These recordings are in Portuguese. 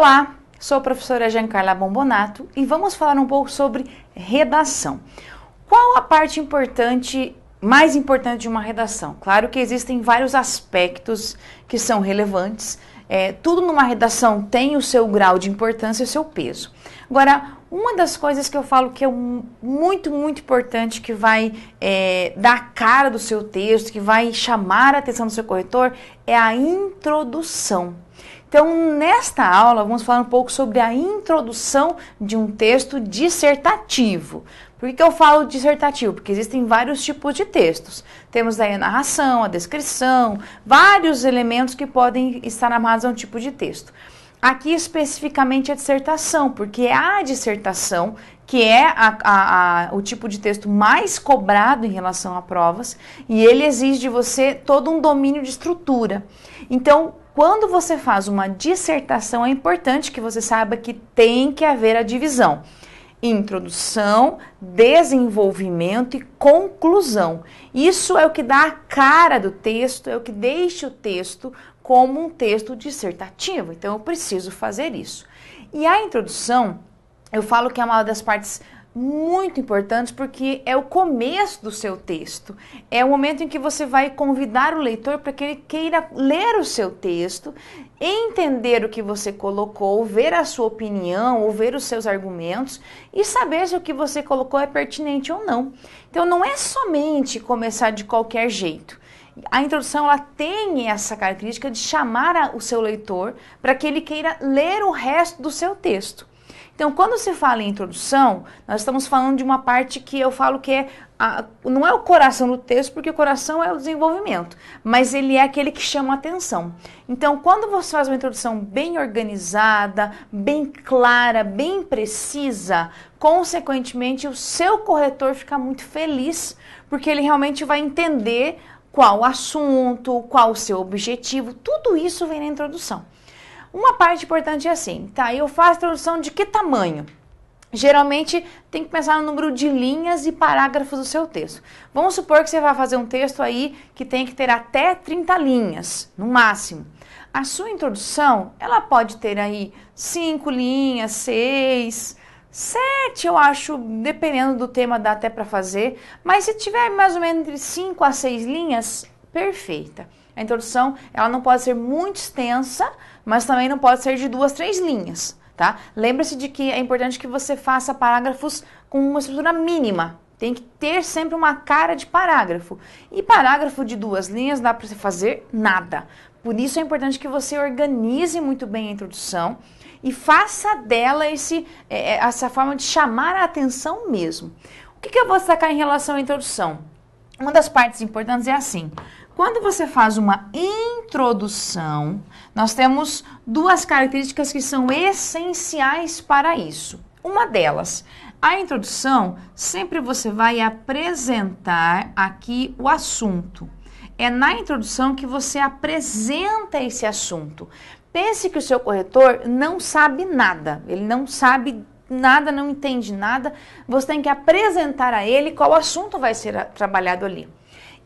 Olá, sou a professora Giancarla Bombonato e vamos falar um pouco sobre redação. Qual a parte importante, mais importante de uma redação? Claro que existem vários aspectos que são relevantes. É, tudo numa redação tem o seu grau de importância e o seu peso. Agora, uma das coisas que eu falo que é muito, muito importante, que vai é, dar a cara do seu texto, que vai chamar a atenção do seu corretor, é a introdução. Então, nesta aula, vamos falar um pouco sobre a introdução de um texto dissertativo. Por que, eu falo dissertativo? Porque existem vários tipos de textos. Temos aí a narração, a descrição, vários elementos que podem estar amados a um tipo de texto. Aqui especificamente a dissertação, porque é a dissertação, que é a, a, a, o tipo de texto mais cobrado em relação a provas, e ele exige de você todo um domínio de estrutura. Então, quando você faz uma dissertação, é importante que você saiba que tem que haver a divisão. Introdução, desenvolvimento e conclusão. Isso é o que dá a cara do texto, é o que deixa o texto como um texto dissertativo. Então eu preciso fazer isso. E a introdução, eu falo que é uma das partes muito importante porque é o começo do seu texto. É o momento em que você vai convidar o leitor para que ele queira ler o seu texto, entender o que você colocou, ver a sua opinião, ou ver os seus argumentos e saber se o que você colocou é pertinente ou não. Então não é somente começar de qualquer jeito a introdução ela tem essa característica de chamar o seu leitor para que ele queira ler o resto do seu texto. Então, quando se fala em introdução, nós estamos falando de uma parte que eu falo que é a, não é o coração do texto, porque o coração é o desenvolvimento, mas ele é aquele que chama a atenção. Então, quando você faz uma introdução bem organizada, bem clara, bem precisa, consequentemente o seu corretor fica muito feliz, porque ele realmente vai entender qual o assunto, qual o seu objetivo, tudo isso vem na introdução. Uma parte importante é assim, tá? Eu faço tradução de que tamanho? Geralmente tem que pensar no número de linhas e parágrafos do seu texto. Vamos supor que você vai fazer um texto aí que tem que ter até 30 linhas, no máximo. A sua introdução, ela pode ter aí 5 linhas, 6, 7, eu acho, dependendo do tema dá até para fazer, mas se tiver mais ou menos entre 5 a 6 linhas, perfeita. A introdução, ela não pode ser muito extensa, mas também não pode ser de duas, três linhas, tá? Lembre-se de que é importante que você faça parágrafos com uma estrutura mínima. Tem que ter sempre uma cara de parágrafo. E parágrafo de duas linhas dá para você fazer nada. Por isso é importante que você organize muito bem a introdução e faça dela esse, é, é, essa forma de chamar a atenção mesmo. O que, que eu vou destacar em relação à introdução? Uma das partes importantes é assim: quando você faz uma introdução, nós temos duas características que são essenciais para isso. Uma delas, a introdução, sempre você vai apresentar aqui o assunto. É na introdução que você apresenta esse assunto. Pense que o seu corretor não sabe nada, ele não sabe nada, não entende nada. Você tem que apresentar a ele qual assunto vai ser trabalhado ali.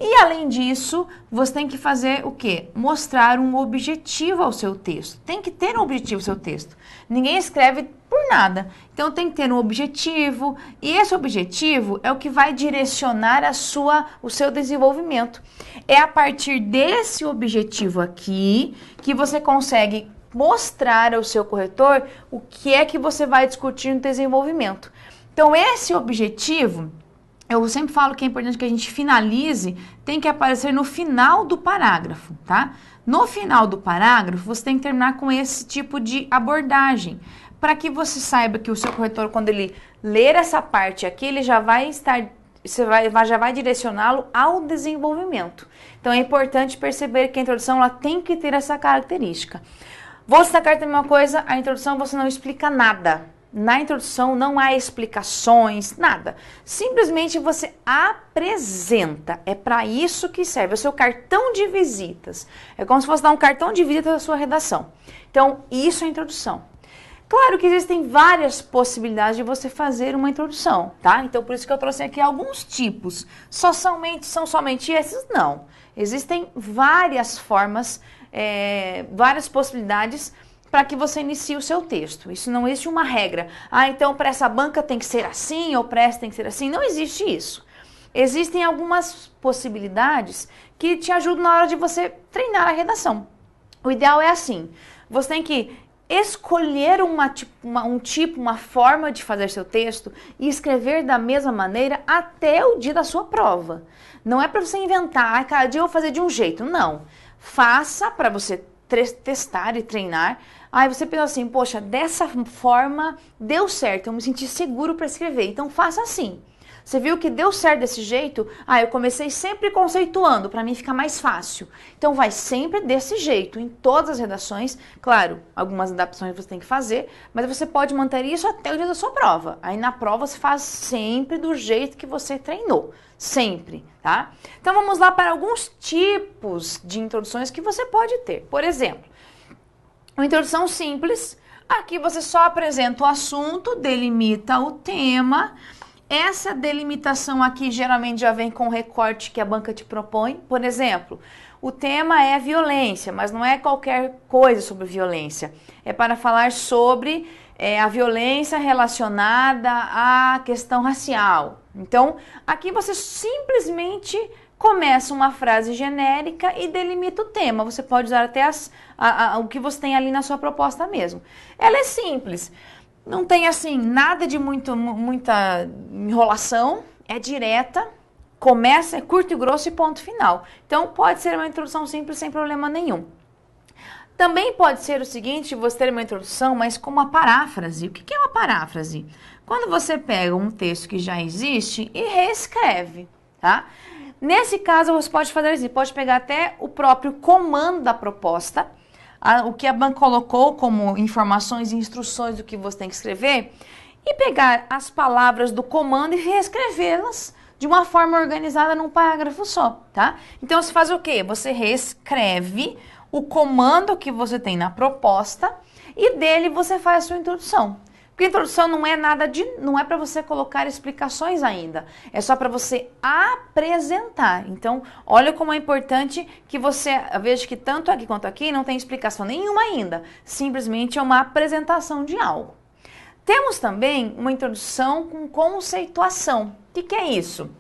E além disso, você tem que fazer o quê? Mostrar um objetivo ao seu texto. Tem que ter um objetivo ao seu texto. Ninguém escreve por nada. Então tem que ter um objetivo, e esse objetivo é o que vai direcionar a sua o seu desenvolvimento. É a partir desse objetivo aqui que você consegue mostrar ao seu corretor o que é que você vai discutir no desenvolvimento. Então esse objetivo eu sempre falo que é importante que a gente finalize, tem que aparecer no final do parágrafo, tá? No final do parágrafo, você tem que terminar com esse tipo de abordagem, para que você saiba que o seu corretor, quando ele ler essa parte aqui, ele já vai estar você vai, já vai direcioná-lo ao desenvolvimento. Então é importante perceber que a introdução ela tem que ter essa característica. Vou destacar também uma coisa: a introdução você não explica nada. Na introdução não há explicações, nada. Simplesmente você apresenta. É para isso que serve é o seu cartão de visitas. É como se fosse dar um cartão de visita da sua redação. Então, isso é introdução. Claro que existem várias possibilidades de você fazer uma introdução, tá? Então por isso que eu trouxe aqui alguns tipos. Só somente são somente esses? Não. Existem várias formas, é, várias possibilidades para que você inicie o seu texto. Isso não existe uma regra. Ah, então para essa banca tem que ser assim ou para essa tem que ser assim. Não existe isso. Existem algumas possibilidades que te ajudam na hora de você treinar a redação. O ideal é assim: você tem que escolher uma, uma, um tipo, uma forma de fazer seu texto e escrever da mesma maneira até o dia da sua prova. Não é para você inventar, cada dia eu vou fazer de um jeito. Não. Faça para você testar e treinar Aí você pensa assim, poxa, dessa forma deu certo, eu me senti seguro para escrever. Então faça assim. Você viu que deu certo desse jeito? Ah, eu comecei sempre conceituando, para mim fica mais fácil. Então vai sempre desse jeito, em todas as redações. Claro, algumas adaptações você tem que fazer, mas você pode manter isso até o dia da sua prova. Aí na prova você faz sempre do jeito que você treinou, sempre, tá? Então vamos lá para alguns tipos de introduções que você pode ter. Por exemplo, uma introdução simples. Aqui você só apresenta o assunto, delimita o tema. Essa delimitação aqui geralmente já vem com o recorte que a banca te propõe. Por exemplo, o tema é violência, mas não é qualquer coisa sobre violência. É para falar sobre é, a violência relacionada à questão racial. Então, aqui você simplesmente começa uma frase genérica e delimita o tema. Você pode usar até as, a, a, o que você tem ali na sua proposta mesmo. Ela é simples, não tem assim nada de muito, muita enrolação, é direta, começa, é curto e grosso e ponto final. Então pode ser uma introdução simples sem problema nenhum. Também pode ser o seguinte, você ter uma introdução, mas com uma paráfrase. O que é uma paráfrase? Quando você pega um texto que já existe e reescreve, tá? Nesse caso, você pode fazer assim, pode pegar até o próprio comando da proposta, a, o que a banca colocou como informações e instruções do que você tem que escrever, e pegar as palavras do comando e reescrevê-las de uma forma organizada num parágrafo só, tá? Então você faz o quê? Você reescreve o comando que você tem na proposta e dele você faz a sua introdução. Porque a introdução não é nada de, não é para você colocar explicações ainda, é só para você apresentar. Então, olha como é importante que você veja que tanto aqui quanto aqui não tem explicação nenhuma ainda, simplesmente é uma apresentação de algo. Temos também uma introdução com conceituação. O que, que é isso?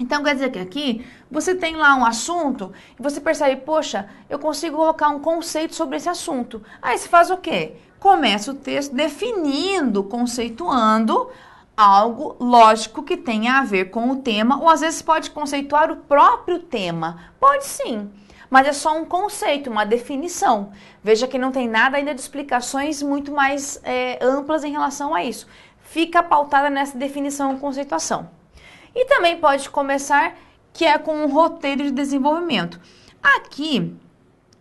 Então quer dizer que aqui você tem lá um assunto e você percebe, poxa, eu consigo colocar um conceito sobre esse assunto. Aí você faz o quê? começa o texto definindo, conceituando algo lógico que tenha a ver com o tema, ou às vezes pode conceituar o próprio tema. Pode sim, mas é só um conceito, uma definição. Veja que não tem nada ainda de explicações muito mais é, amplas em relação a isso. Fica pautada nessa definição e conceituação. E também pode começar que é com um roteiro de desenvolvimento. Aqui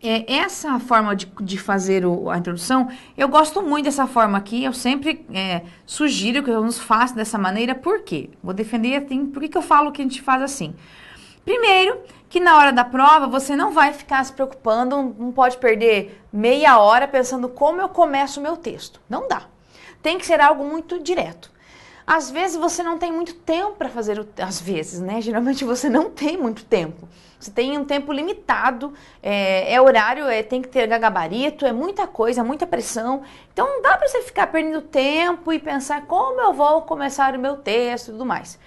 é, essa forma de, de fazer o, a introdução, eu gosto muito dessa forma aqui. Eu sempre é, sugiro que os alunos façam dessa maneira. Por quê? Vou defender assim. Por que, que eu falo que a gente faz assim? Primeiro, que na hora da prova você não vai ficar se preocupando, não pode perder meia hora pensando como eu começo o meu texto. Não dá. Tem que ser algo muito direto. Às vezes você não tem muito tempo para fazer, o... às vezes, né? Geralmente você não tem muito tempo. Você tem um tempo limitado, é, é horário, é, tem que ter gabarito, é muita coisa, muita pressão. Então não dá para você ficar perdendo tempo e pensar como eu vou começar o meu texto e tudo mais.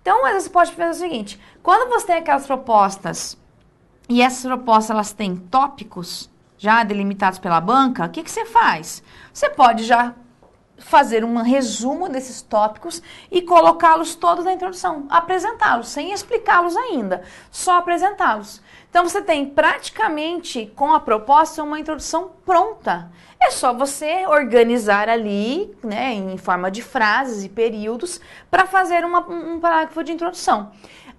Então você pode fazer o seguinte: quando você tem aquelas propostas e essas propostas elas têm tópicos já delimitados pela banca, o que, que você faz? Você pode já fazer um resumo desses tópicos e colocá-los todos na introdução, apresentá-los, sem explicá-los ainda, só apresentá-los. Então você tem praticamente com a proposta uma introdução pronta. É só você organizar ali, né, em forma de frases e períodos, para fazer uma, um parágrafo de introdução.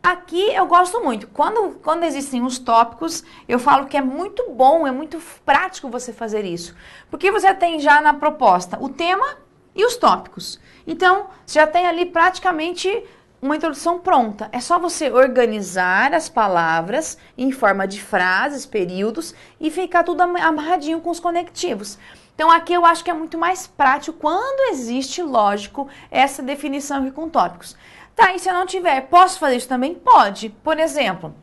Aqui eu gosto muito. Quando, quando existem os tópicos, eu falo que é muito bom, é muito prático você fazer isso. Porque você tem já na proposta o tema e os tópicos. Então, você já tem ali praticamente uma introdução pronta. É só você organizar as palavras em forma de frases, períodos e ficar tudo amarradinho com os conectivos. Então, aqui eu acho que é muito mais prático quando existe, lógico, essa definição aqui com tópicos. Tá, e se eu não tiver, posso fazer isso também? Pode. Por exemplo,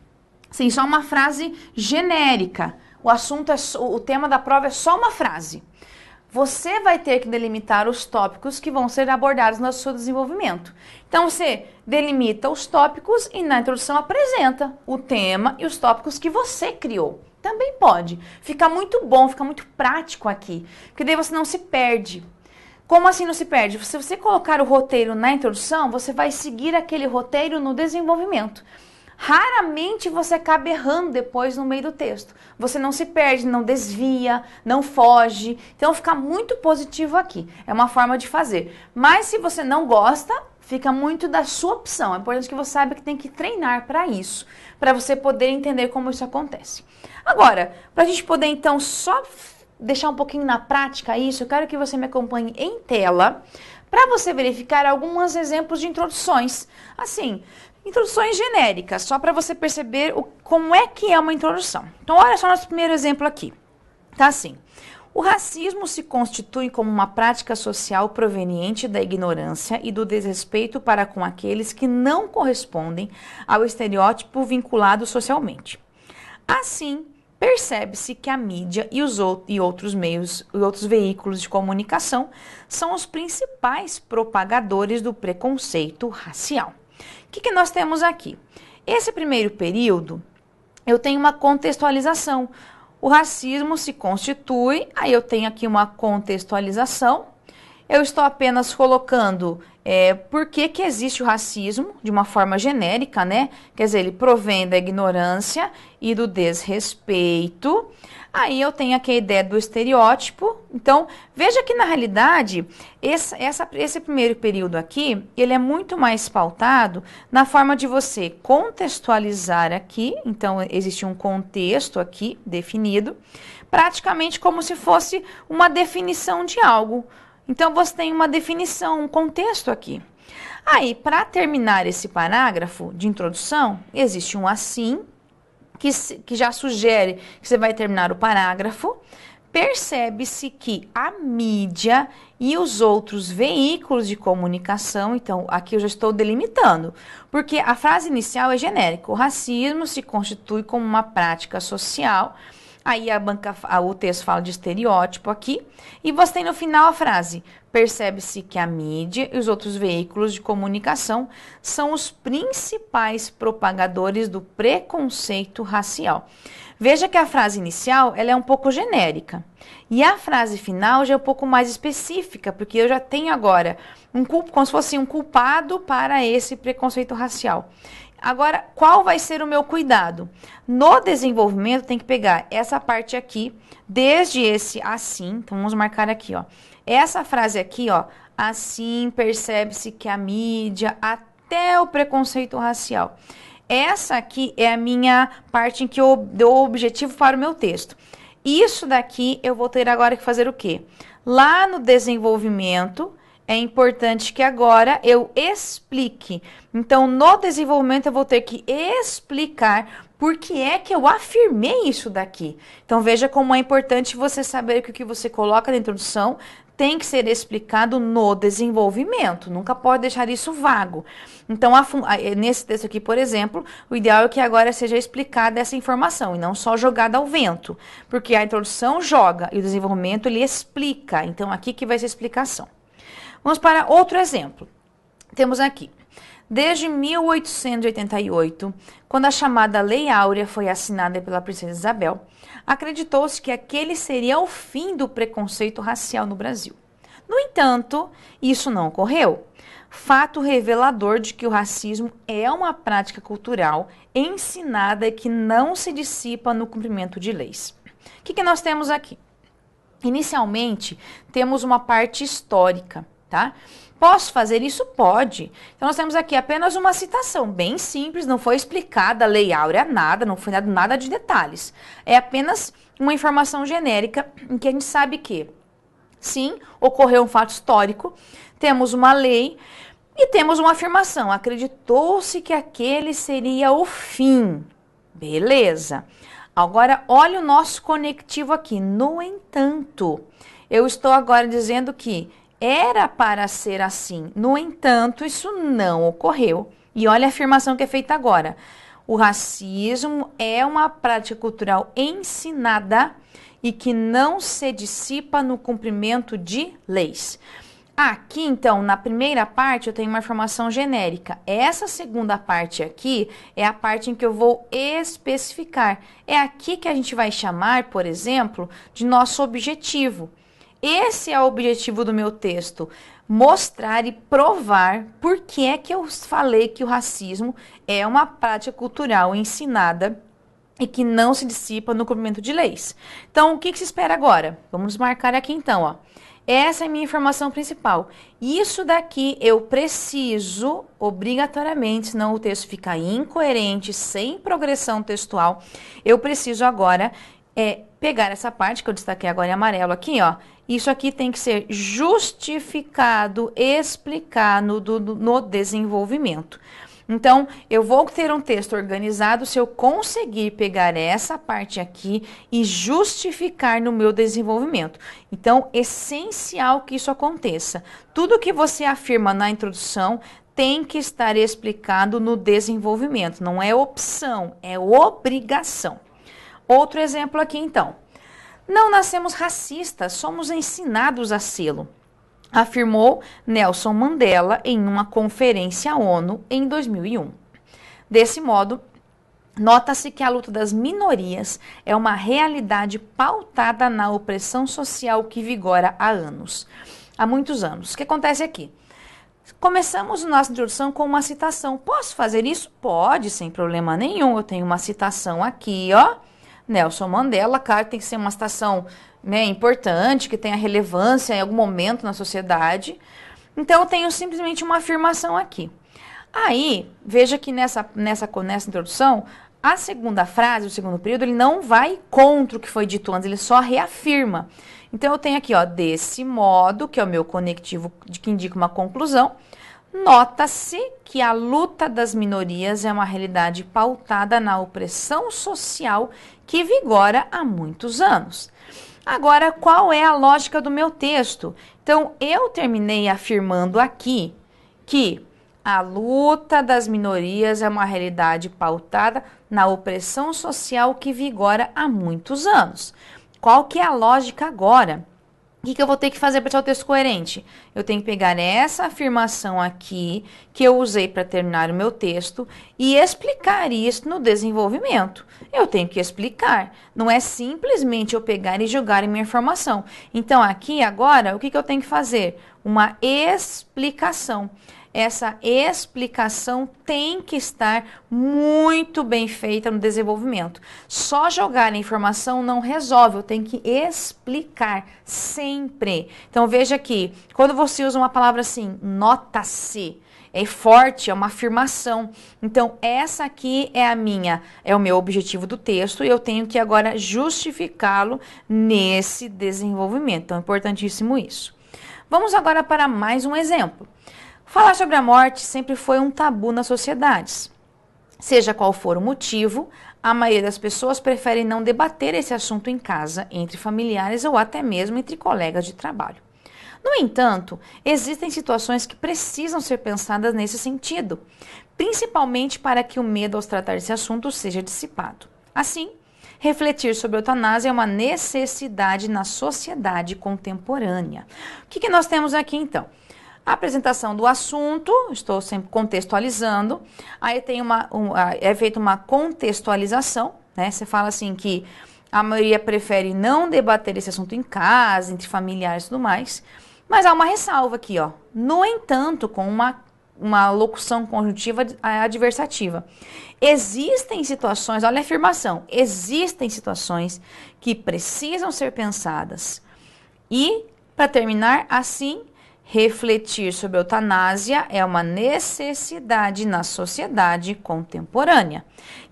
sim, só uma frase genérica. O assunto é o tema da prova é só uma frase você vai ter que delimitar os tópicos que vão ser abordados no seu desenvolvimento. Então você delimita os tópicos e na introdução apresenta o tema e os tópicos que você criou. Também pode. Fica muito bom, fica muito prático aqui, porque daí você não se perde. Como assim não se perde? Se você colocar o roteiro na introdução, você vai seguir aquele roteiro no desenvolvimento raramente você acaba errando depois no meio do texto. Você não se perde, não desvia, não foge. Então fica muito positivo aqui. É uma forma de fazer. Mas se você não gosta, fica muito da sua opção. É importante que você saiba que tem que treinar para isso, para você poder entender como isso acontece. Agora, para a gente poder então só deixar um pouquinho na prática isso, eu quero que você me acompanhe em tela para você verificar alguns exemplos de introduções. Assim, Introduções genéricas, só para você perceber o, como é que é uma introdução. Então, olha só nosso primeiro exemplo aqui. Tá assim. O racismo se constitui como uma prática social proveniente da ignorância e do desrespeito para com aqueles que não correspondem ao estereótipo vinculado socialmente. Assim, percebe-se que a mídia e, os outros, e outros meios e outros veículos de comunicação são os principais propagadores do preconceito racial. O que, que nós temos aqui? Esse primeiro período, eu tenho uma contextualização. O racismo se constitui, aí eu tenho aqui uma contextualização. Eu estou apenas colocando é, por que, que existe o racismo de uma forma genérica, né? Quer dizer, ele provém da ignorância e do desrespeito. Aí eu tenho aqui a ideia do estereótipo. Então, veja que na realidade, esse, essa, esse primeiro período aqui, ele é muito mais pautado na forma de você contextualizar aqui. Então, existe um contexto aqui definido, praticamente como se fosse uma definição de algo. Então, você tem uma definição, um contexto aqui. Aí, para terminar esse parágrafo de introdução, existe um assim, que, que já sugere que você vai terminar o parágrafo, percebe-se que a mídia e os outros veículos de comunicação, então aqui eu já estou delimitando, porque a frase inicial é genérica. O racismo se constitui como uma prática social Aí a banca, a, o texto fala de estereótipo aqui. E você tem no final a frase: percebe-se que a mídia e os outros veículos de comunicação são os principais propagadores do preconceito racial. Veja que a frase inicial ela é um pouco genérica e a frase final já é um pouco mais específica, porque eu já tenho agora um culpo, como se fosse um culpado para esse preconceito racial. Agora, qual vai ser o meu cuidado? No desenvolvimento, tem que pegar essa parte aqui, desde esse assim, então vamos marcar aqui, ó. Essa frase aqui, ó, assim percebe-se que a mídia, até o preconceito racial. Essa aqui é a minha parte em que eu dou objetivo para o meu texto. Isso daqui eu vou ter agora que fazer o quê? Lá no desenvolvimento, é importante que agora eu explique. Então, no desenvolvimento, eu vou ter que explicar por que é que eu afirmei isso daqui. Então, veja como é importante você saber que o que você coloca na introdução tem que ser explicado no desenvolvimento, nunca pode deixar isso vago. Então, a, é, nesse texto aqui, por exemplo, o ideal é que agora seja explicada essa informação e não só jogada ao vento, porque a introdução joga e o desenvolvimento ele explica. Então, aqui que vai ser a explicação. Vamos para outro exemplo. Temos aqui. Desde 1888, quando a chamada Lei Áurea foi assinada pela princesa Isabel, acreditou-se que aquele seria o fim do preconceito racial no Brasil. No entanto, isso não ocorreu. Fato revelador de que o racismo é uma prática cultural ensinada e que não se dissipa no cumprimento de leis. O que, que nós temos aqui? Inicialmente, temos uma parte histórica tá? Posso fazer isso? Pode. Então, nós temos aqui apenas uma citação, bem simples, não foi explicada a Lei Áurea nada, não foi dado nada de detalhes. É apenas uma informação genérica em que a gente sabe que, sim, ocorreu um fato histórico, temos uma lei e temos uma afirmação. Acreditou-se que aquele seria o fim. Beleza. Agora, olha o nosso conectivo aqui. No entanto, eu estou agora dizendo que era para ser assim. No entanto, isso não ocorreu. E olha a afirmação que é feita agora. O racismo é uma prática cultural ensinada e que não se dissipa no cumprimento de leis. Aqui, então, na primeira parte eu tenho uma informação genérica. Essa segunda parte aqui é a parte em que eu vou especificar. É aqui que a gente vai chamar, por exemplo, de nosso objetivo. Esse é o objetivo do meu texto: mostrar e provar por que é que eu falei que o racismo é uma prática cultural ensinada e que não se dissipa no cumprimento de leis. Então, o que, que se espera agora? Vamos marcar aqui então, ó. Essa é a minha informação principal. Isso daqui eu preciso, obrigatoriamente, senão o texto fica incoerente, sem progressão textual. Eu preciso agora é, pegar essa parte que eu destaquei agora em amarelo aqui, ó, isso aqui tem que ser justificado, explicado no, no desenvolvimento. Então, eu vou ter um texto organizado se eu conseguir pegar essa parte aqui e justificar no meu desenvolvimento. Então, é essencial que isso aconteça. Tudo que você afirma na introdução tem que estar explicado no desenvolvimento. Não é opção, é obrigação. Outro exemplo aqui, então. Não nascemos racistas, somos ensinados a sê-lo, afirmou Nelson Mandela em uma conferência ONU em 2001. Desse modo, Nota-se que a luta das minorias é uma realidade pautada na opressão social que vigora há anos, há muitos anos. O que acontece aqui? Começamos nossa introdução com uma citação. Posso fazer isso? Pode, sem problema nenhum. Eu tenho uma citação aqui, ó, Nelson Mandela. Claro, tem que ser uma estação né, importante, que tenha relevância em algum momento na sociedade. Então, eu tenho simplesmente uma afirmação aqui. Aí, veja que nessa, nessa, nessa introdução, a segunda frase, o segundo período, ele não vai contra o que foi dito antes, ele só reafirma. Então, eu tenho aqui, ó, desse modo, que é o meu conectivo que indica uma conclusão. Nota-se que a luta das minorias é uma realidade pautada na opressão social que vigora há muitos anos. Agora, qual é a lógica do meu texto? Então, eu terminei afirmando aqui que a luta das minorias é uma realidade pautada na opressão social que vigora há muitos anos. Qual que é a lógica agora? O que, que eu vou ter que fazer para achar o texto coerente? Eu tenho que pegar essa afirmação aqui que eu usei para terminar o meu texto e explicar isso no desenvolvimento. Eu tenho que explicar. Não é simplesmente eu pegar e jogar em minha informação. Então, aqui agora, o que, que eu tenho que fazer? Uma explicação essa explicação tem que estar muito bem feita no desenvolvimento. Só jogar a informação não resolve, eu tenho que explicar sempre. Então veja aqui, quando você usa uma palavra assim, nota-se, é forte, é uma afirmação. Então, essa aqui é a minha, é o meu objetivo do texto e eu tenho que agora justificá-lo nesse desenvolvimento. Então, é importantíssimo isso. Vamos agora para mais um exemplo. Falar sobre a morte sempre foi um tabu nas sociedades. Seja qual for o motivo, a maioria das pessoas prefere não debater esse assunto em casa, entre familiares ou até mesmo entre colegas de trabalho. No entanto, existem situações que precisam ser pensadas nesse sentido, principalmente para que o medo ao tratar desse assunto seja dissipado. Assim, refletir sobre a eutanásia é uma necessidade na sociedade contemporânea. O que, que nós temos aqui então? A apresentação do assunto, estou sempre contextualizando, aí tem uma, um, é feita uma contextualização, né? Você fala assim que a maioria prefere não debater esse assunto em casa, entre familiares e tudo mais, mas há uma ressalva aqui, ó. No entanto, com uma uma locução conjuntiva é, adversativa. Existem situações, olha a afirmação, existem situações que precisam ser pensadas. E, para terminar, assim, Refletir sobre eutanásia é uma necessidade na sociedade contemporânea.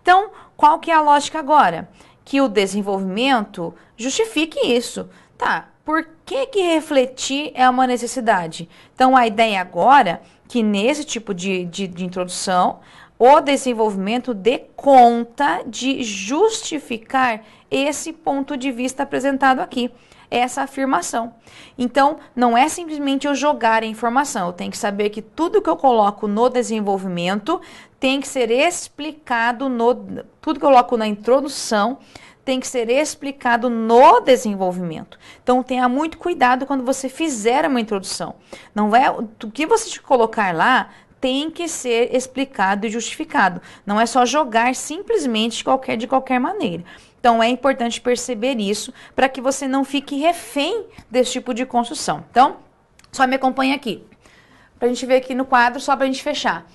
Então, qual que é a lógica agora? Que o desenvolvimento justifique isso. Tá, por que, que refletir é uma necessidade? Então, a ideia agora é que nesse tipo de, de, de introdução, o desenvolvimento dê conta de justificar esse ponto de vista apresentado aqui essa afirmação. Então, não é simplesmente eu jogar a informação, eu tenho que saber que tudo que eu coloco no desenvolvimento tem que ser explicado no tudo que eu coloco na introdução tem que ser explicado no desenvolvimento. Então tenha muito cuidado quando você fizer uma introdução. Não vai é, o que você te colocar lá tem que ser explicado e justificado. Não é só jogar simplesmente qualquer de qualquer maneira. Então é importante perceber isso para que você não fique refém desse tipo de construção. Então, só me acompanha aqui. Para a gente ver aqui no quadro, só para a gente fechar.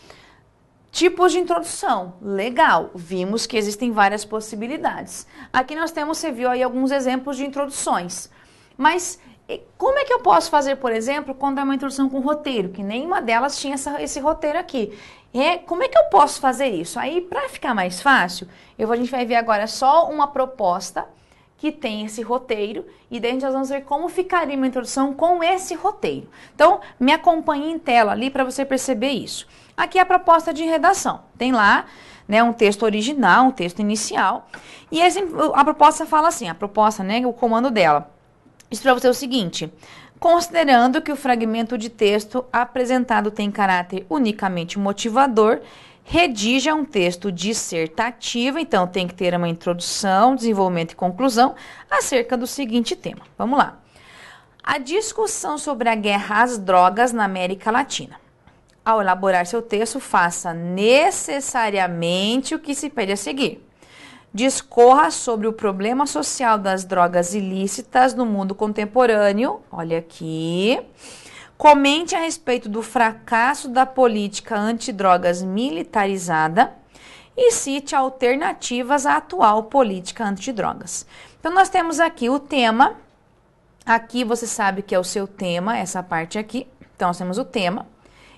Tipos de introdução. Legal, vimos que existem várias possibilidades. Aqui nós temos, você viu aí alguns exemplos de introduções. Mas como é que eu posso fazer, por exemplo, quando é uma introdução com roteiro, que nenhuma delas tinha essa, esse roteiro aqui? É, como é que eu posso fazer isso? Aí, para ficar mais fácil, eu vou, a gente vai ver agora só uma proposta que tem esse roteiro e daí nós vamos ver como ficaria uma introdução com esse roteiro. Então, me acompanhe em tela ali para você perceber isso. Aqui é a proposta de redação. Tem lá né, um texto original, um texto inicial. E esse, a proposta fala assim, a proposta, né, o comando dela. Isso para você é o seguinte, considerando que o fragmento de texto apresentado tem caráter unicamente motivador, redija um texto dissertativo, então tem que ter uma introdução, desenvolvimento e conclusão acerca do seguinte tema. Vamos lá. A discussão sobre a guerra às drogas na América Latina. Ao elaborar seu texto, faça necessariamente o que se pede a seguir discorra sobre o problema social das drogas ilícitas no mundo contemporâneo. Olha aqui. Comente a respeito do fracasso da política antidrogas militarizada e cite alternativas à atual política antidrogas. Então, nós temos aqui o tema. Aqui você sabe que é o seu tema, essa parte aqui. Então, nós temos o tema.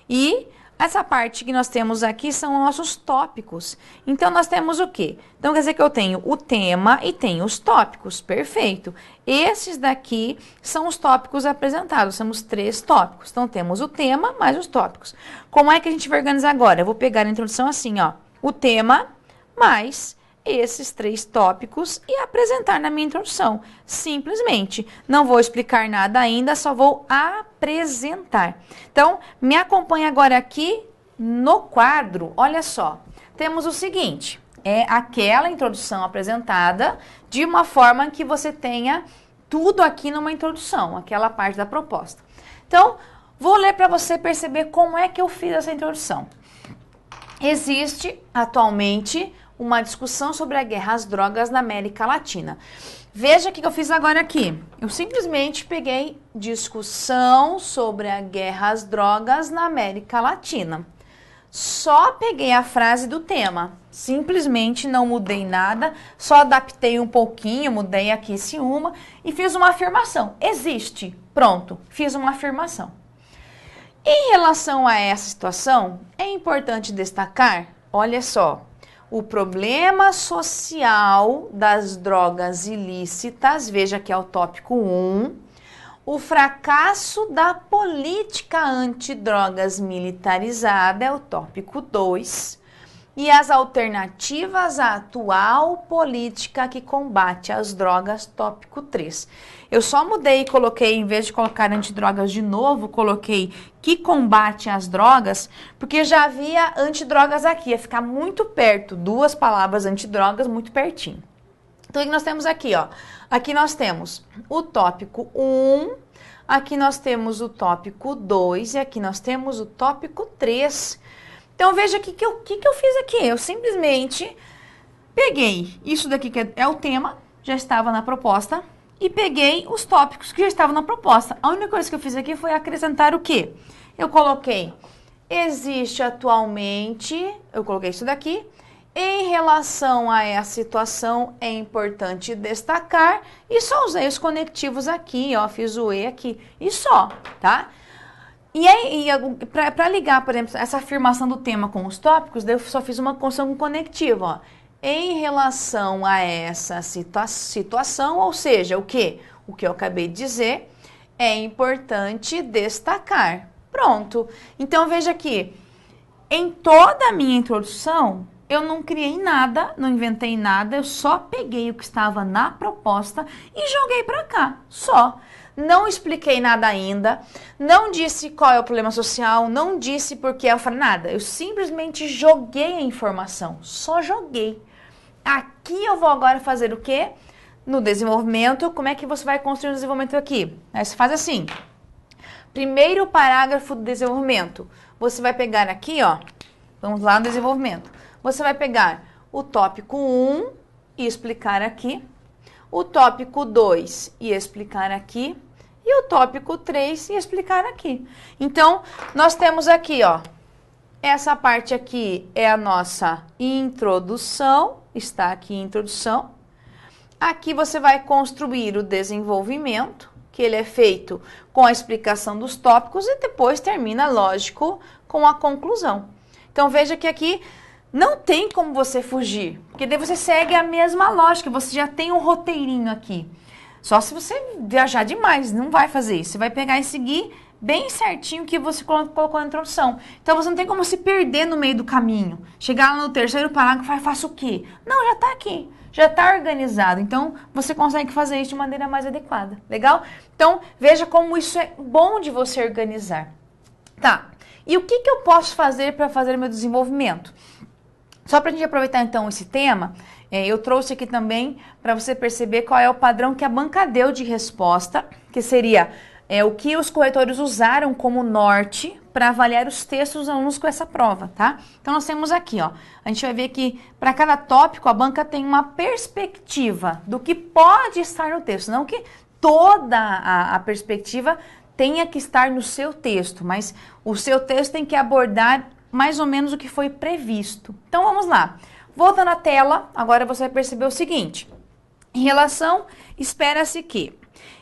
E essa parte que nós temos aqui são nossos tópicos. Então, nós temos o quê? Então, quer dizer que eu tenho o tema e tenho os tópicos. Perfeito. Esses daqui são os tópicos apresentados. Temos três tópicos. Então, temos o tema mais os tópicos. Como é que a gente vai organizar agora? Eu vou pegar a introdução assim, ó. O tema mais esses três tópicos e apresentar na minha introdução. Simplesmente, não vou explicar nada ainda, só vou apresentar. Então, me acompanhe agora aqui no quadro. Olha só, temos o seguinte: é aquela introdução apresentada de uma forma que você tenha tudo aqui numa introdução, aquela parte da proposta. Então, vou ler para você perceber como é que eu fiz essa introdução. Existe atualmente uma discussão sobre a guerra às drogas na América Latina. Veja o que eu fiz agora aqui. Eu simplesmente peguei discussão sobre a guerra às drogas na América Latina. Só peguei a frase do tema. Simplesmente não mudei nada, só adaptei um pouquinho, mudei aqui esse uma e fiz uma afirmação. Existe. Pronto, fiz uma afirmação. Em relação a essa situação, é importante destacar, olha só, o problema social das drogas ilícitas, veja que é o tópico 1, o fracasso da política antidrogas militarizada é o tópico 2, e as alternativas à atual política que combate as drogas, tópico 3. Eu só mudei e coloquei, em vez de colocar antidrogas de novo, coloquei que combate as drogas, porque já havia antidrogas aqui, ia ficar muito perto, duas palavras antidrogas muito pertinho. Então, o que nós temos aqui, ó? Aqui nós temos o tópico 1, aqui nós temos o tópico 2 e aqui nós temos o tópico 3 então veja o que, que, eu, que, que eu fiz aqui. Eu simplesmente peguei isso daqui que é, é o tema, já estava na proposta, e peguei os tópicos que já estavam na proposta. A única coisa que eu fiz aqui foi acrescentar o quê? Eu coloquei existe atualmente, eu coloquei isso daqui, em relação a essa situação, é importante destacar e só usei os conectivos aqui, ó, fiz o E aqui e só, tá? E aí, para ligar, por exemplo, essa afirmação do tema com os tópicos, eu só fiz uma construção conectiva, ó. Em relação a essa situa situação, ou seja, o que? O que eu acabei de dizer, é importante destacar. Pronto. Então, veja aqui, em toda a minha introdução, eu não criei nada, não inventei nada, eu só peguei o que estava na proposta e joguei para cá, só não expliquei nada ainda, não disse qual é o problema social, não disse por que eu falei nada. Eu simplesmente joguei a informação, só joguei. Aqui eu vou agora fazer o quê? No desenvolvimento, como é que você vai construir o desenvolvimento aqui? Aí você faz assim. Primeiro parágrafo do desenvolvimento. Você vai pegar aqui, ó. Vamos lá no desenvolvimento. Você vai pegar o tópico 1 e explicar aqui, o tópico 2 e explicar aqui, e o tópico 3 e explicar aqui. Então, nós temos aqui, ó, essa parte aqui é a nossa introdução, está aqui introdução. Aqui você vai construir o desenvolvimento, que ele é feito com a explicação dos tópicos e depois termina, lógico, com a conclusão. Então, veja que aqui não tem como você fugir, porque daí você segue a mesma lógica, você já tem um roteirinho aqui. Só se você viajar demais, não vai fazer isso. Você vai pegar e seguir bem certinho que você colocou na introdução. Então você não tem como se perder no meio do caminho. Chegar lá no terceiro parágrafo e falar, faço o quê? Não, já está aqui. Já está organizado. Então você consegue fazer isso de maneira mais adequada. Legal? Então veja como isso é bom de você organizar. Tá. E o que, que eu posso fazer para fazer meu desenvolvimento? Só para a gente aproveitar então esse tema, é, eu trouxe aqui também para você perceber qual é o padrão que a banca deu de resposta, que seria é, o que os corretores usaram como norte para avaliar os textos dos alunos com essa prova, tá? Então nós temos aqui, ó, a gente vai ver que para cada tópico a banca tem uma perspectiva do que pode estar no texto, não que toda a, a perspectiva tenha que estar no seu texto, mas o seu texto tem que abordar mais ou menos o que foi previsto. Então vamos lá. Volta na tela, agora você vai perceber o seguinte. Em relação, espera-se que.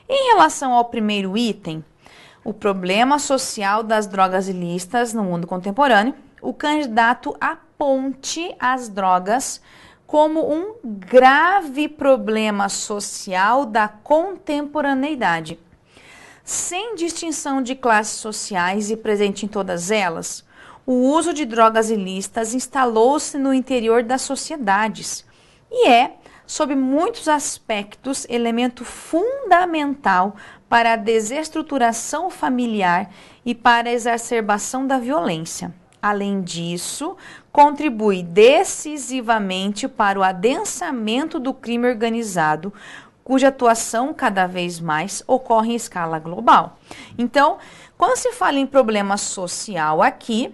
Em relação ao primeiro item, o problema social das drogas ilícitas no mundo contemporâneo, o candidato aponte as drogas como um grave problema social da contemporaneidade. Sem distinção de classes sociais e presente em todas elas, o uso de drogas ilícitas instalou-se no interior das sociedades e é, sob muitos aspectos, elemento fundamental para a desestruturação familiar e para a exacerbação da violência. Além disso, contribui decisivamente para o adensamento do crime organizado, cuja atuação cada vez mais ocorre em escala global. Então, quando se fala em problema social aqui,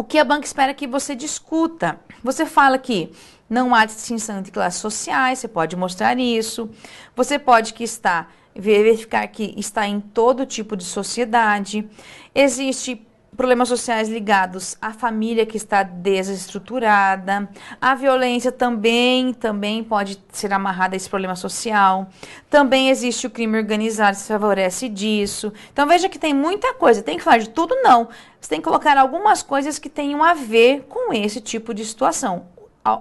o que a banca espera que você discuta. Você fala que não há distinção entre classes sociais, você pode mostrar isso. Você pode que está verificar que está em todo tipo de sociedade. Existe problemas sociais ligados à família que está desestruturada, a violência também, também pode ser amarrada a esse problema social. Também existe o crime organizado, se favorece disso. Então veja que tem muita coisa, tem que falar de tudo não. Você tem que colocar algumas coisas que tenham a ver com esse tipo de situação.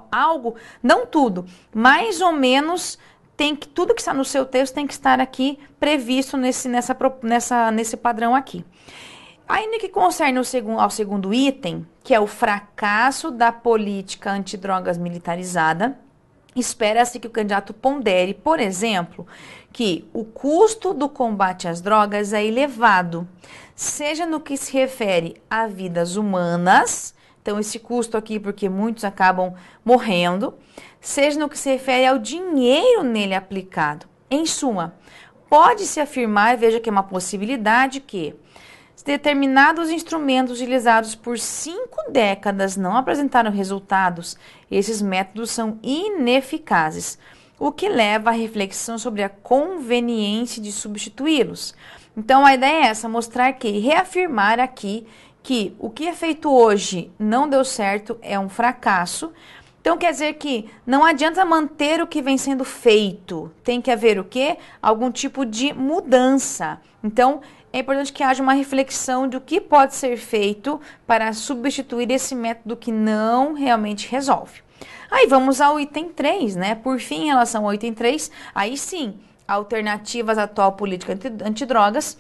Algo, não tudo, mais ou menos tem que tudo que está no seu texto tem que estar aqui previsto nesse, nessa, nessa, nesse padrão aqui. Aí no que concerne ao ao segundo item, que é o fracasso da política antidrogas militarizada, espera-se que o candidato pondere, por exemplo, que o custo do combate às drogas é elevado, seja no que se refere a vidas humanas, então esse custo aqui porque muitos acabam morrendo, seja no que se refere ao dinheiro nele aplicado. Em suma, pode-se afirmar, veja que é uma possibilidade que determinados instrumentos utilizados por cinco décadas não apresentaram resultados, esses métodos são ineficazes, o que leva à reflexão sobre a conveniência de substituí-los. Então a ideia é essa, mostrar que, reafirmar aqui que o que é feito hoje não deu certo é um fracasso. Então quer dizer que não adianta manter o que vem sendo feito, tem que haver o quê? Algum tipo de mudança. Então é importante que haja uma reflexão do que pode ser feito para substituir esse método que não realmente resolve. Aí vamos ao item 3, né? Por fim, em relação ao item 3, aí sim, alternativas à atual política antidrogas,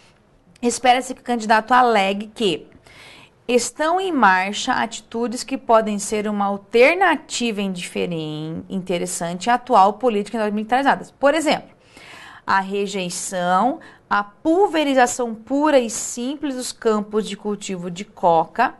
espera-se que o candidato alegue que estão em marcha atitudes que podem ser uma alternativa indiferente, interessante à atual política militarizada. Por exemplo, a rejeição a pulverização pura e simples dos campos de cultivo de coca,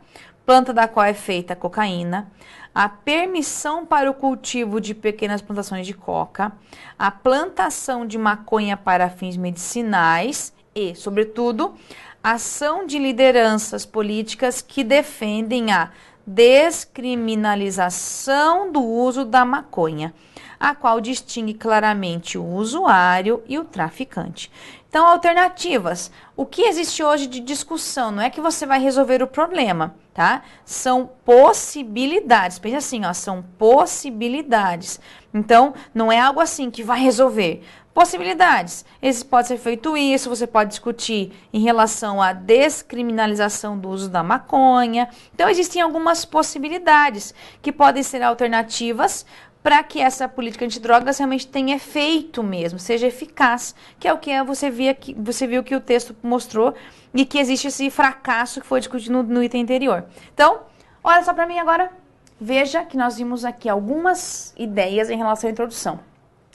planta da qual é feita a cocaína, a permissão para o cultivo de pequenas plantações de coca, a plantação de maconha para fins medicinais e, sobretudo, ação de lideranças políticas que defendem a descriminalização do uso da maconha, a qual distingue claramente o usuário e o traficante. Então, alternativas. O que existe hoje de discussão? Não é que você vai resolver o problema, tá? São possibilidades. Pensa assim, ó, são possibilidades. Então, não é algo assim que vai resolver. Possibilidades. Esse pode ser feito isso, você pode discutir em relação à descriminalização do uso da maconha. Então, existem algumas possibilidades que podem ser alternativas para que essa política antidrogas realmente tenha efeito mesmo, seja eficaz, que é o que você, via que, você viu que o texto mostrou e que existe esse fracasso que foi discutido no, no item anterior. Então, olha só para mim agora, veja que nós vimos aqui algumas ideias em relação à introdução.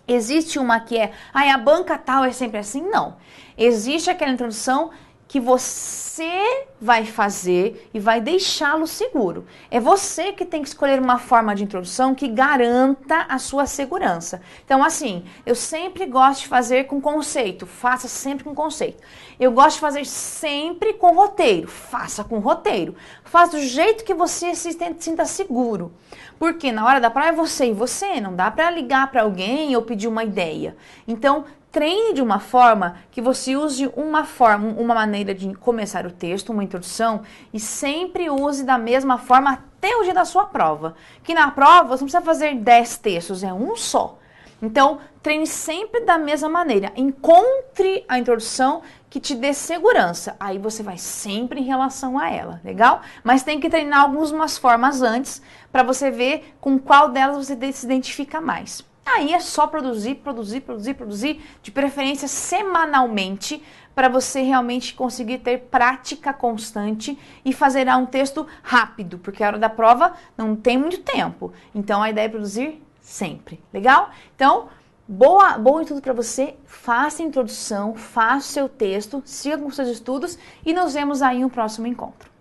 Existe uma que é, ah, a banca tal é sempre assim? Não. Existe aquela introdução que você vai fazer e vai deixá-lo seguro. É você que tem que escolher uma forma de introdução que garanta a sua segurança. Então, assim, eu sempre gosto de fazer com conceito, faça sempre com conceito. Eu gosto de fazer sempre com roteiro, faça com roteiro. Faça do jeito que você se sinta seguro. Porque na hora da praia é você e você, não dá para ligar para alguém ou pedir uma ideia. Então, treine de uma forma que você use uma forma, uma maneira de começar o texto, uma introdução, e sempre use da mesma forma até o dia da sua prova. Que na prova você não precisa fazer 10 textos, é um só. Então, treine sempre da mesma maneira. Encontre a introdução que te dê segurança. Aí você vai sempre em relação a ela, legal? Mas tem que treinar algumas formas antes para você ver com qual delas você se identifica mais. Aí é só produzir, produzir, produzir, produzir, de preferência semanalmente, para você realmente conseguir ter prática constante e fazer um texto rápido, porque a hora da prova não tem muito tempo. Então a ideia é produzir sempre. Legal? Então, Boa, bom estudo para você. Faça a introdução, faça o seu texto, siga com seus estudos e nos vemos aí no próximo encontro.